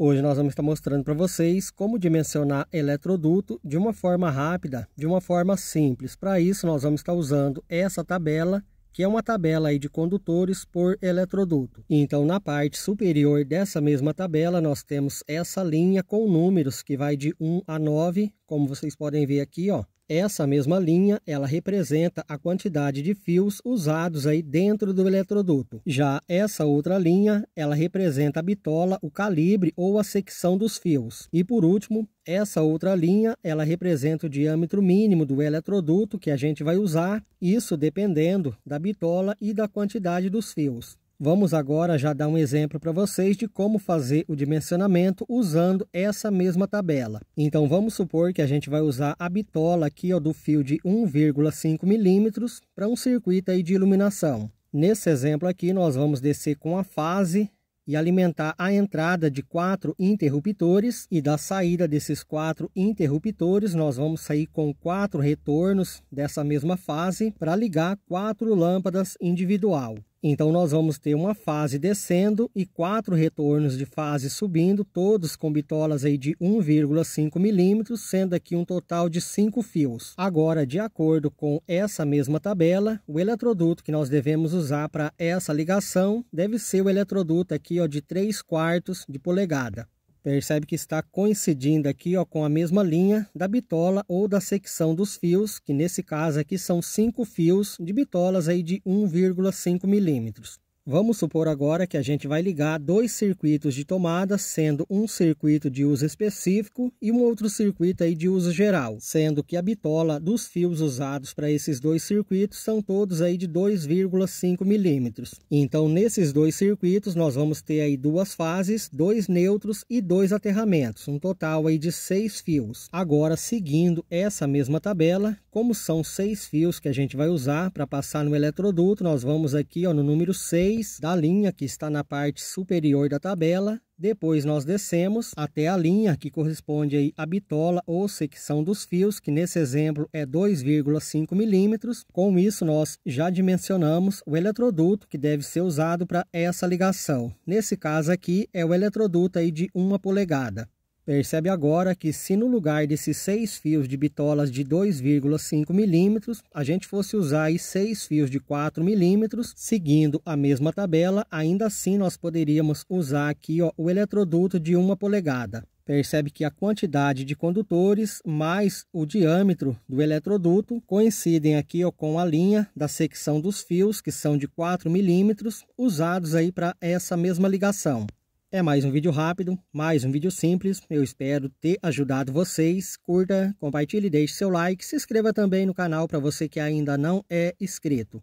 Hoje nós vamos estar mostrando para vocês como dimensionar eletroduto de uma forma rápida, de uma forma simples. Para isso nós vamos estar usando essa tabela, que é uma tabela aí de condutores por eletroduto. Então na parte superior dessa mesma tabela nós temos essa linha com números que vai de 1 a 9, como vocês podem ver aqui, ó. Essa mesma linha, ela representa a quantidade de fios usados aí dentro do eletroduto. Já essa outra linha, ela representa a bitola, o calibre ou a secção dos fios. E por último, essa outra linha, ela representa o diâmetro mínimo do eletroduto que a gente vai usar, isso dependendo da bitola e da quantidade dos fios. Vamos agora já dar um exemplo para vocês de como fazer o dimensionamento usando essa mesma tabela. Então, vamos supor que a gente vai usar a bitola aqui ó, do fio de 1,5 milímetros para um circuito aí de iluminação. Nesse exemplo aqui, nós vamos descer com a fase e alimentar a entrada de quatro interruptores e da saída desses quatro interruptores nós vamos sair com quatro retornos dessa mesma fase para ligar quatro lâmpadas individual. Então, nós vamos ter uma fase descendo e quatro retornos de fase subindo, todos com bitolas aí de 1,5 milímetros, sendo aqui um total de cinco fios. Agora, de acordo com essa mesma tabela, o eletroduto que nós devemos usar para essa ligação deve ser o eletroduto aqui ó, de 3 quartos de polegada. Percebe que está coincidindo aqui ó, com a mesma linha da bitola ou da secção dos fios, que nesse caso aqui são cinco fios de bitolas aí de 1,5 milímetros. Vamos supor agora que a gente vai ligar dois circuitos de tomada, sendo um circuito de uso específico e um outro circuito aí de uso geral, sendo que a bitola dos fios usados para esses dois circuitos são todos aí de 2,5 milímetros. Então, nesses dois circuitos, nós vamos ter aí duas fases, dois neutros e dois aterramentos, um total aí de seis fios. Agora, seguindo essa mesma tabela, como são seis fios que a gente vai usar para passar no eletroduto, nós vamos aqui ó, no número 6, 3 da linha que está na parte superior da tabela. Depois nós descemos até a linha que corresponde aí à bitola ou secção dos fios, que nesse exemplo é 2,5 milímetros. Com isso nós já dimensionamos o eletroduto que deve ser usado para essa ligação. Nesse caso aqui é o eletroduto aí de uma polegada. Percebe agora que se no lugar desses seis fios de bitolas de 2,5 milímetros, a gente fosse usar seis fios de 4 milímetros, seguindo a mesma tabela, ainda assim nós poderíamos usar aqui ó, o eletroduto de uma polegada. Percebe que a quantidade de condutores mais o diâmetro do eletroduto coincidem aqui ó, com a linha da secção dos fios, que são de 4 milímetros, usados aí para essa mesma ligação. É mais um vídeo rápido, mais um vídeo simples. Eu espero ter ajudado vocês. Curta, compartilhe, deixe seu like. Se inscreva também no canal para você que ainda não é inscrito.